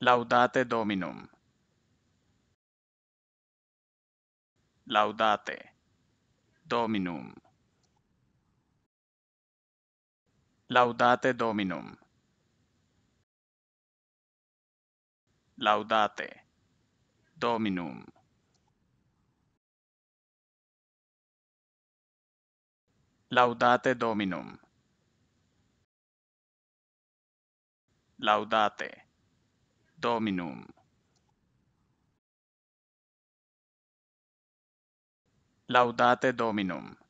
Laudate Dominum. Laudate Dominum. Laudate Dominum. Laudate Dominum. Laudate Dominum. Laudate Dominum. Dominum Laudate Dominum